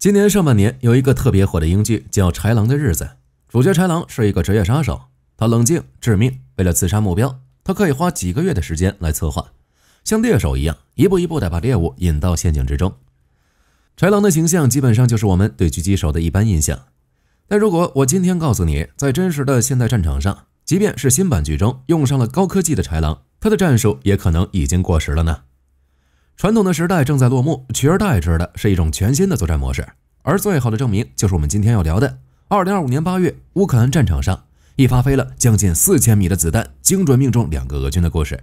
今年上半年有一个特别火的英剧，叫《豺狼的日子》。主角豺狼是一个职业杀手，他冷静、致命。为了刺杀目标，他可以花几个月的时间来策划，像猎手一样，一步一步的把猎物引到陷阱之中。豺狼的形象基本上就是我们对狙击手的一般印象。但如果我今天告诉你，在真实的现代战场上，即便是新版剧中用上了高科技的豺狼，他的战术也可能已经过时了呢。传统的时代正在落幕，取而代之的是一种全新的作战模式。而最好的证明就是我们今天要聊的：二零二五年八月，乌克兰战场上，一发飞了将近四千米的子弹精准命中两个俄军的故事。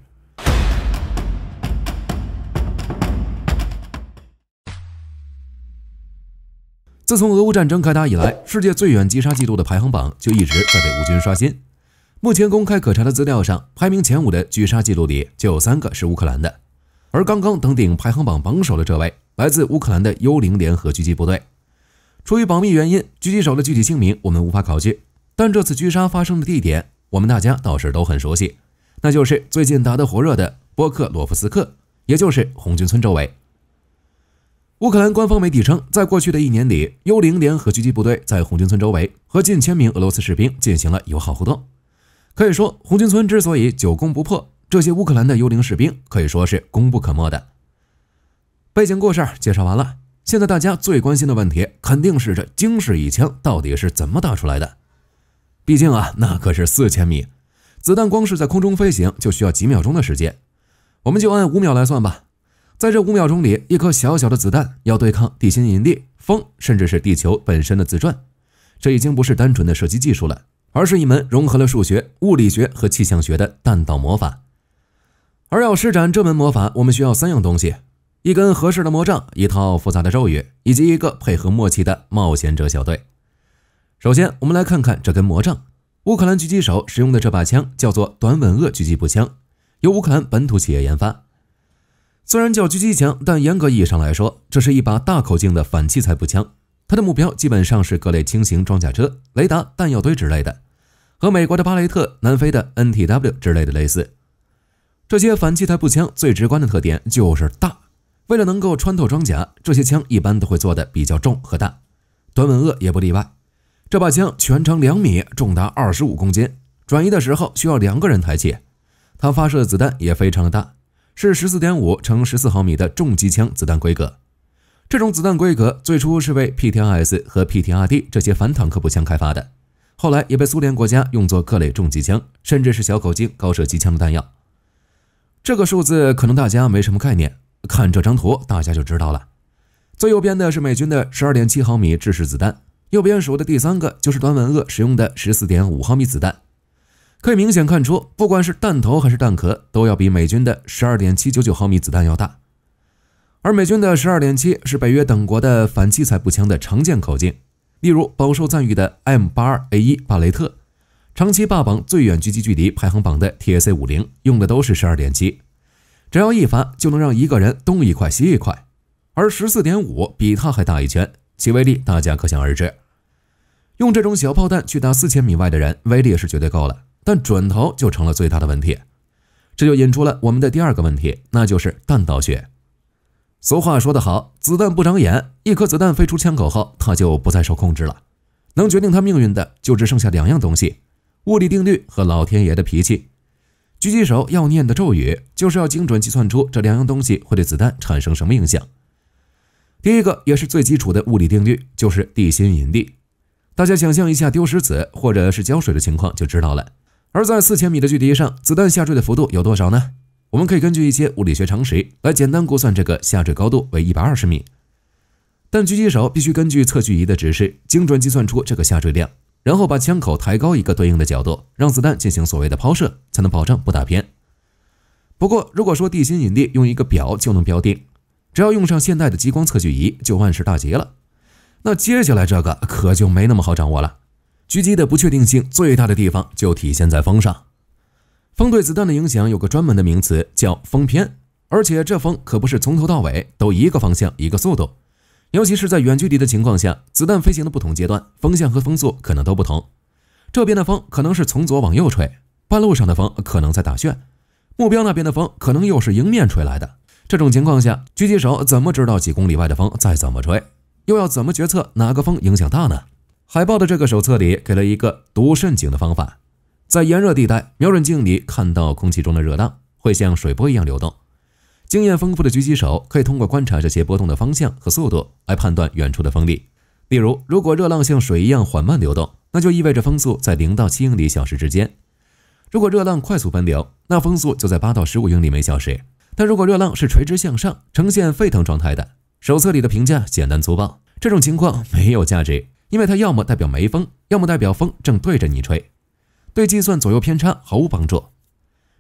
自从俄乌战争开打以来，世界最远击杀记录的排行榜就一直在被乌军刷新。目前公开可查的资料上，排名前五的狙杀记录里就有三个是乌克兰的。而刚刚登顶排行榜榜首的这位，来自乌克兰的幽灵联合狙击部队，出于保密原因，狙击手的具体姓名我们无法考据。但这次狙杀发生的地点，我们大家倒是都很熟悉，那就是最近打得火热的波克罗夫斯克，也就是红军村周围。乌克兰官方媒体称，在过去的一年里，幽灵联合狙击部队在红军村周围和近千名俄罗斯士兵进行了友好互动。可以说，红军村之所以久攻不破。这些乌克兰的幽灵士兵可以说是功不可没的。背景故事介绍完了，现在大家最关心的问题肯定是这惊世一枪到底是怎么打出来的？毕竟啊，那可是四千米，子弹光是在空中飞行就需要几秒钟的时间，我们就按五秒来算吧。在这五秒钟里，一颗小小的子弹要对抗地心引力、风，甚至是地球本身的自转，这已经不是单纯的射击技术了，而是一门融合了数学、物理学和气象学的弹道魔法。而要施展这门魔法，我们需要三样东西：一根合适的魔杖、一套复杂的咒语，以及一个配合默契的冒险者小队。首先，我们来看看这根魔杖。乌克兰狙击手使用的这把枪叫做短吻鳄狙击步枪，由乌克兰本土企业研发。虽然叫狙击枪，但严格意义上来说，这是一把大口径的反器材步枪。它的目标基本上是各类轻型装甲车、雷达、弹药堆之类的，和美国的巴雷特、南非的 NTW 之类的类似。这些反器台步枪最直观的特点就是大。为了能够穿透装甲，这些枪一般都会做的比较重和大。短吻鳄也不例外，这把枪全长两米，重达二十五公斤，转移的时候需要两个人抬起。它发射的子弹也非常的大，是十四点五乘十四毫米的重机枪子弹规格。这种子弹规格最初是为 PTRS 和 PTRD 这些反坦克步枪开发的，后来也被苏联国家用作各类重机枪，甚至是小口径高射机枪的弹药。这个数字可能大家没什么概念，看这张图大家就知道了。最右边的是美军的12.7毫米制式子弹，右边数的第三个就是短吻鳄使用的14.5毫米子弹。可以明显看出，不管是弹头还是弹壳，都要比美军的12.799毫米子弹要大。而美军的12.7是北约等国的反器材步枪的常见口径，例如饱受赞誉的 M82A1 巴雷特。长期霸榜最远狙击距离排行榜的 TAC 五零用的都是十二点七，只要一发就能让一个人东一块西一块，而十四点五比它还大一圈，其威力大家可想而知。用这种小炮弹去打四千米外的人，威力是绝对够了，但准头就成了最大的问题。这就引出了我们的第二个问题，那就是弹道学。俗话说得好，子弹不长眼。一颗子弹飞出枪口后，它就不再受控制了，能决定它命运的就只剩下两样东西。物理定律和老天爷的脾气，狙击手要念的咒语就是要精准计算出这两样东西会对子弹产生什么影响。第一个也是最基础的物理定律就是地心引力，大家想象一下丢石子或者是浇水的情况就知道了。而在四千米的距离上，子弹下坠的幅度有多少呢？我们可以根据一些物理学常识来简单估算，这个下坠高度为一百二十米。但狙击手必须根据测距仪的指示，精准计算出这个下坠量。然后把枪口抬高一个对应的角度，让子弹进行所谓的抛射，才能保证不打偏。不过，如果说地心引力用一个表就能标定，只要用上现代的激光测距仪，就万事大吉了。那接下来这个可就没那么好掌握了。狙击的不确定性最大的地方就体现在风上，风对子弹的影响有个专门的名词叫风偏，而且这风可不是从头到尾都一个方向一个速度。尤其是在远距离的情况下，子弹飞行的不同阶段，风向和风速可能都不同。这边的风可能是从左往右吹，半路上的风可能在打旋，目标那边的风可能又是迎面吹来的。这种情况下，狙击手怎么知道几公里外的风再怎么吹，又要怎么决策哪个风影响大呢？海报的这个手册里给了一个读渗景的方法：在炎热地带，瞄准镜里看到空气中的热浪会像水波一样流动。经验丰富的狙击手可以通过观察这些波动的方向和速度来判断远处的风力。例如，如果热浪像水一样缓慢流动，那就意味着风速在零到七英里小时之间；如果热浪快速奔流，那风速就在八到十五英里每小时。但如果热浪是垂直向上、呈现沸腾状态的，手册里的评价简单粗暴：这种情况没有价值，因为它要么代表没风，要么代表风正对着你吹，对计算左右偏差毫无帮助。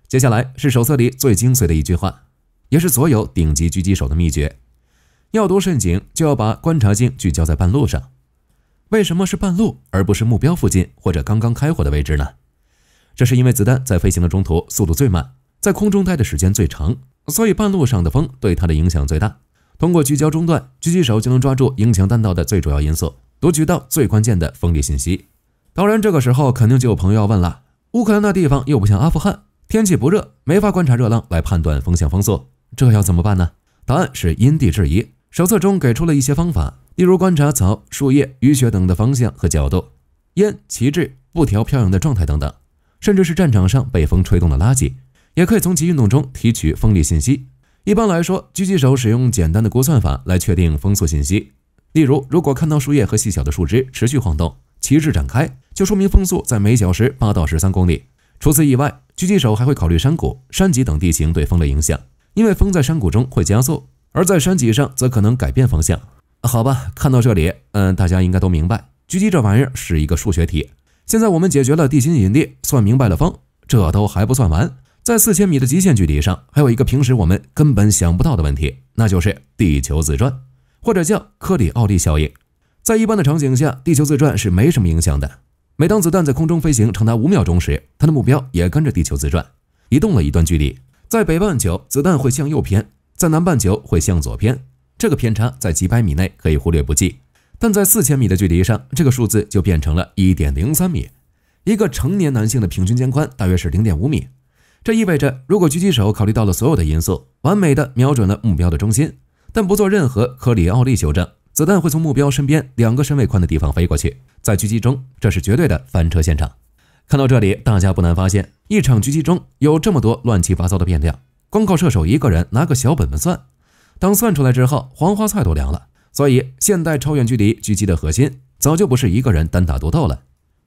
接下来是手册里最精髓的一句话。也是所有顶级狙击手的秘诀。要多慎景，就要把观察镜聚焦在半路上。为什么是半路，而不是目标附近或者刚刚开火的位置呢？这是因为子弹在飞行的中途速度最慢，在空中待的时间最长，所以半路上的风对它的影响最大。通过聚焦中断，狙击手就能抓住影响弹道的最主要因素，读取到最关键的风力信息。当然，这个时候肯定就有朋友要问了：乌克兰那地方又不像阿富汗，天气不热，没法观察热浪来判断风向风速。这要怎么办呢？答案是因地制宜。手册中给出了一些方法，例如观察草、树叶、雨雪等的方向和角度，烟、旗帜、布条飘扬的状态等等，甚至是战场上被风吹动的垃圾，也可以从其运动中提取风力信息。一般来说，狙击手使用简单的估算法来确定风速信息。例如，如果看到树叶和细小的树枝持续晃动，旗帜展开，就说明风速在每小时八到十三公里。除此以外，狙击手还会考虑山谷、山脊等地形对风的影响。因为风在山谷中会加速，而在山脊上则可能改变方向。好吧，看到这里，嗯，大家应该都明白，狙击这玩意儿是一个数学题。现在我们解决了地心引力，算明白了风，这都还不算完。在四千米的极限距离上，还有一个平时我们根本想不到的问题，那就是地球自转，或者叫科里奥利效应。在一般的场景下，地球自转是没什么影响的。每当子弹在空中飞行长达五秒钟时，它的目标也跟着地球自转移动了一段距离。在北半球，子弹会向右偏；在南半球会向左偏。这个偏差在几百米内可以忽略不计，但在四千米的距离上，这个数字就变成了一点零三米。一个成年男性的平均肩宽大约是零点五米，这意味着如果狙击手考虑到了所有的因素，完美的瞄准了目标的中心，但不做任何科里奥利修正，子弹会从目标身边两个身位宽的地方飞过去。在狙击中，这是绝对的翻车现场。看到这里，大家不难发现，一场狙击中有这么多乱七八糟的变量，光靠射手一个人拿个小本本算，当算出来之后，黄花菜都凉了。所以，现代超远距离狙击的核心早就不是一个人单打独斗了。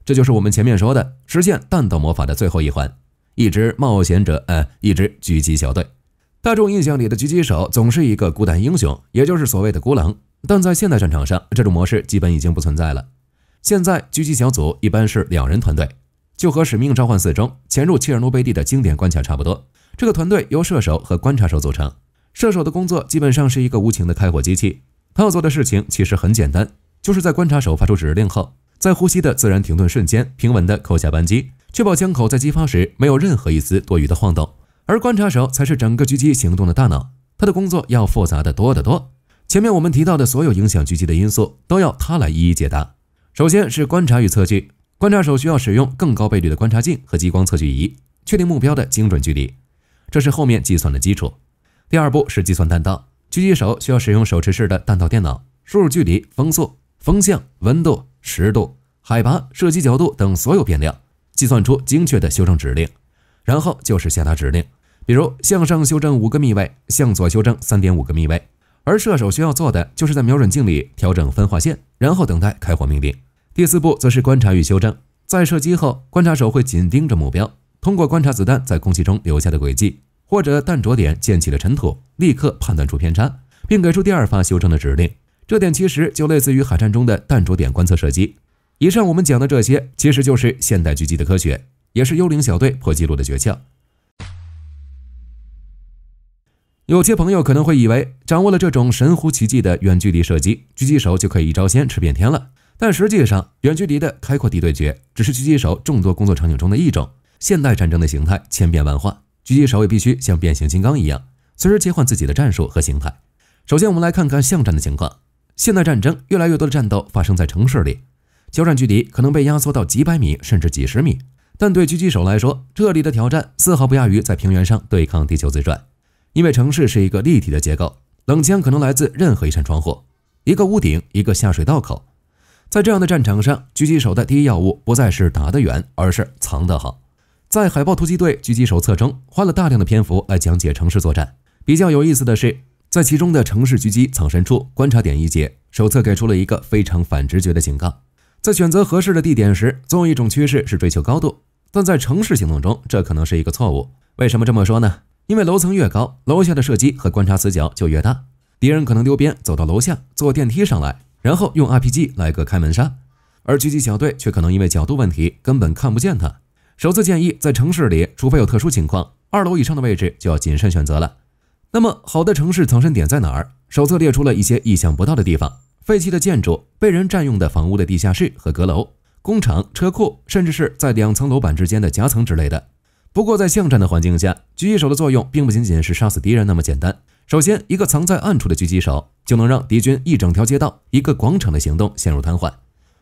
这就是我们前面说的实现弹道魔法的最后一环——一支冒险者，呃，一支狙击小队。大众印象里的狙击手总是一个孤胆英雄，也就是所谓的孤狼，但在现代战场上，这种模式基本已经不存在了。现在狙击小组一般是两人团队。就和《使命召唤四》中潜入切尔诺贝利的经典关卡差不多。这个团队由射手和观察手组成。射手的工作基本上是一个无情的开火机器，他要做的事情其实很简单，就是在观察手发出指令后，在呼吸的自然停顿瞬间，平稳地扣下扳机，确保枪口在击发时没有任何一丝多余的晃动。而观察手才是整个狙击行动的大脑，他的工作要复杂的多得多。前面我们提到的所有影响狙击的因素，都要他来一一解答。首先是观察与测距。观察手需要使用更高倍率的观察镜和激光测距仪，确定目标的精准距离，这是后面计算的基础。第二步是计算弹道。狙击手需要使用手持式的弹道电脑，输入距离、风速、风向、温度、湿度、海拔、射击角度等所有变量，计算出精确的修正指令。然后就是下达指令，比如向上修正五个密位，向左修正三点五个密位。而射手需要做的就是在瞄准镜里调整分化线，然后等待开火命令。第四步则是观察与修正。在射击后，观察手会紧盯着目标，通过观察子弹在空气中留下的轨迹，或者弹着点溅起的尘土，立刻判断出偏差，并给出第二发修正的指令。这点其实就类似于海战中的弹着点观测射击。以上我们讲的这些，其实就是现代狙击的科学，也是幽灵小队破纪录的诀窍。有些朋友可能会以为，掌握了这种神乎其技的远距离射击，狙击手就可以一招鲜吃遍天了。但实际上，远距离的开阔地对决只是狙击手众多工作场景中的一种。现代战争的形态千变万化，狙击手也必须像变形金刚一样，随时切换自己的战术和形态。首先，我们来看看巷战的情况。现代战争越来越多的战斗发生在城市里，交战距离可能被压缩到几百米甚至几十米。但对狙击手来说，这里的挑战丝毫不亚于在平原上对抗地球自转，因为城市是一个立体的结构，冷枪可能来自任何一扇窗户、一个屋顶、一个下水道口。在这样的战场上，狙击手的第一要务不再是打得远，而是藏得好。在《海豹突击队狙击手》册中，花了大量的篇幅来讲解城市作战。比较有意思的是，在其中的“城市狙击藏身处、观察点”一节，手册给出了一个非常反直觉的警告：在选择合适的地点时，总有一种趋势是追求高度，但在城市行动中，这可能是一个错误。为什么这么说呢？因为楼层越高，楼下的射击和观察死角就越大，敌人可能溜边走到楼下，坐电梯上来。然后用 RPG 来个开门杀，而狙击小队却可能因为角度问题根本看不见他。首次建议在城市里，除非有特殊情况，二楼以上的位置就要谨慎选择了。那么，好的城市藏身点在哪儿？手册列出了一些意想不到的地方：废弃的建筑、被人占用的房屋的地下室和阁楼、工厂、车库，甚至是在两层楼板之间的夹层之类的。不过，在巷战的环境下，狙击手的作用并不仅仅是杀死敌人那么简单。首先，一个藏在暗处的狙击手就能让敌军一整条街道、一个广场的行动陷入瘫痪。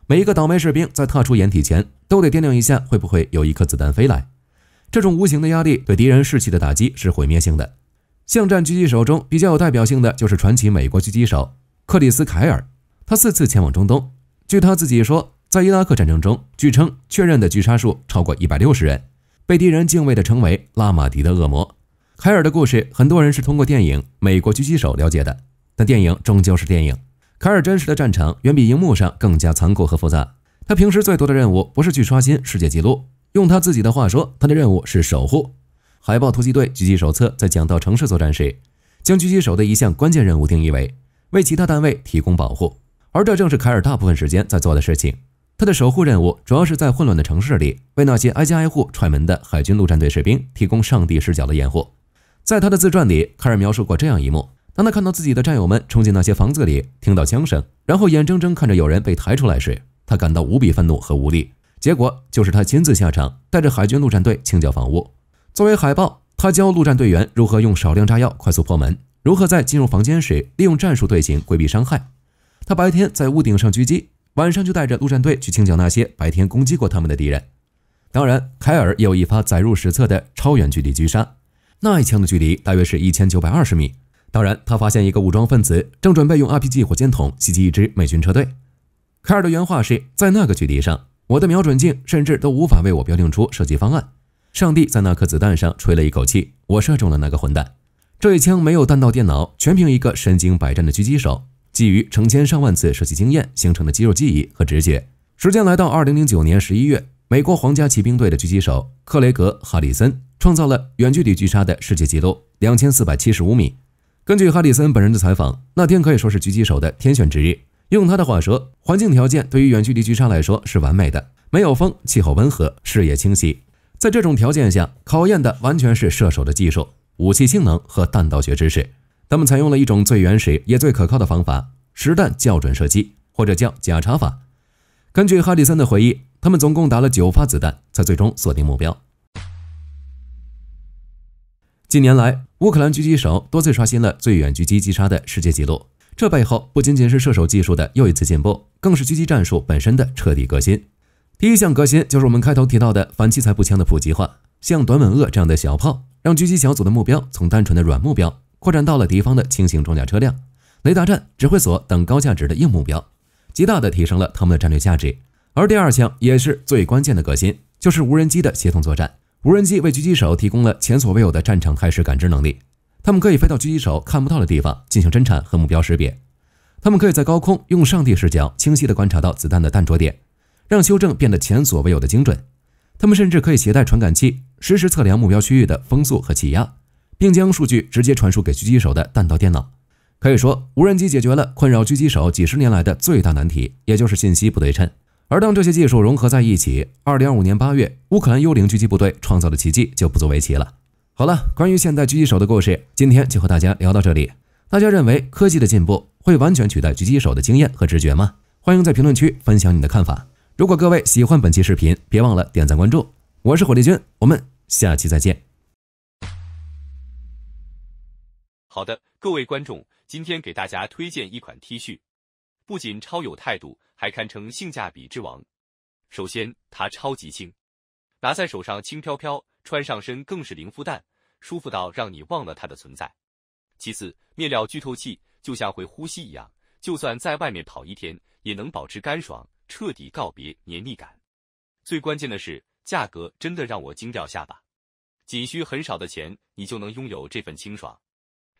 每一个倒霉士兵在踏出掩体前，都得掂量一下会不会有一颗子弹飞来。这种无形的压力对敌人士气的打击是毁灭性的。巷战狙击手中比较有代表性的就是传奇美国狙击手克里斯·凯尔。他四次前往中东，据他自己说，在伊拉克战争中，据称确认的狙杀数超过一百六十人，被敌人敬畏的称为“拉马迪的恶魔”。凯尔的故事，很多人是通过电影《美国狙击手》了解的，但电影终究是电影。凯尔真实的战场远比荧幕上更加残酷和复杂。他平时最多的任务不是去刷新世界纪录，用他自己的话说，他的任务是守护。《海豹突击队狙击手册》在讲到城市作战时，将狙击手的一项关键任务定义为为其他单位提供保护，而这正是凯尔大部分时间在做的事情。他的守护任务主要是在混乱的城市里，为那些挨家挨户踹门的海军陆战队士兵提供上帝视角的掩护。在他的自传里，凯尔描述过这样一幕：当他看到自己的战友们冲进那些房子里，听到枪声，然后眼睁睁看着有人被抬出来时，他感到无比愤怒和无力。结果就是他亲自下场，带着海军陆战队清剿房屋。作为海豹，他教陆战队员如何用少量炸药快速破门，如何在进入房间时利用战术队形规避伤害。他白天在屋顶上狙击，晚上就带着陆战队去清剿那些白天攻击过他们的敌人。当然，凯尔也有一发载入史册的超远距离狙杀。那一枪的距离大约是一千九百二十米。当然，他发现一个武装分子正准备用 RPG 火箭筒袭击一支美军车队。凯尔的原话是：“在那个距离上，我的瞄准镜甚至都无法为我标定出射击方案。上帝在那颗子弹上吹了一口气，我射中了那个混蛋。这一枪没有弹道电脑，全凭一个身经百战的狙击手基于成千上万次射击经验形成的肌肉记忆和直觉。”时间来到二零零九年十一月，美国皇家骑兵队的狙击手克雷格·哈里森。创造了远距离狙杀的世界纪录，两千四百七十五米。根据哈里森本人的采访，那天可以说是狙击手的天选之日。用他的话说，环境条件对于远距离狙杀来说是完美的，没有风，气候温和，视野清晰。在这种条件下，考验的完全是射手的技术、武器性能和弹道学知识。他们采用了一种最原始也最可靠的方法——实弹校准射击，或者叫假查法。根据哈里森的回忆，他们总共打了九发子弹，才最终锁定目标。近年来，乌克兰狙击手多次刷新了最远狙击击杀的世界纪录。这背后不仅仅是射手技术的又一次进步，更是狙击战术本身的彻底革新。第一项革新就是我们开头提到的反器材步枪的普及化，像短吻鳄这样的小炮，让狙击小组的目标从单纯的软目标扩展到了敌方的轻型装甲车辆、雷达站、指挥所等高价值的硬目标，极大的提升了他们的战略价值。而第二项也是最关键的革新，就是无人机的协同作战。无人机为狙击手提供了前所未有的战场态势感知能力。他们可以飞到狙击手看不到的地方进行侦查和目标识别。他们可以在高空用上帝视角清晰地观察到子弹的弹着点，让修正变得前所未有的精准。他们甚至可以携带传感器，实时测量目标区域的风速和气压，并将数据直接传输给狙击手的弹道电脑。可以说，无人机解决了困扰狙击手几十年来的最大难题，也就是信息不对称。而当这些技术融合在一起，二零二五年八月，乌克兰幽灵狙击部队创造的奇迹就不足为奇了。好了，关于现代狙击手的故事，今天就和大家聊到这里。大家认为科技的进步会完全取代狙击手的经验和直觉吗？欢迎在评论区分享你的看法。如果各位喜欢本期视频，别忘了点赞关注。我是火力军，我们下期再见。好的，各位观众，今天给大家推荐一款 T 恤。不仅超有态度，还堪称性价比之王。首先，它超级轻，拿在手上轻飘飘，穿上身更是零负担，舒服到让你忘了它的存在。其次，面料巨透气，就像会呼吸一样，就算在外面跑一天，也能保持干爽，彻底告别黏腻感。最关键的是，价格真的让我惊掉下巴，仅需很少的钱，你就能拥有这份清爽，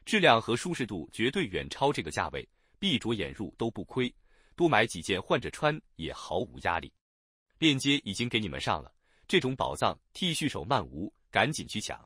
质量和舒适度绝对远超这个价位。闭着眼入都不亏，多买几件换着穿也毫无压力。链接已经给你们上了，这种宝藏 T 恤手慢无，赶紧去抢！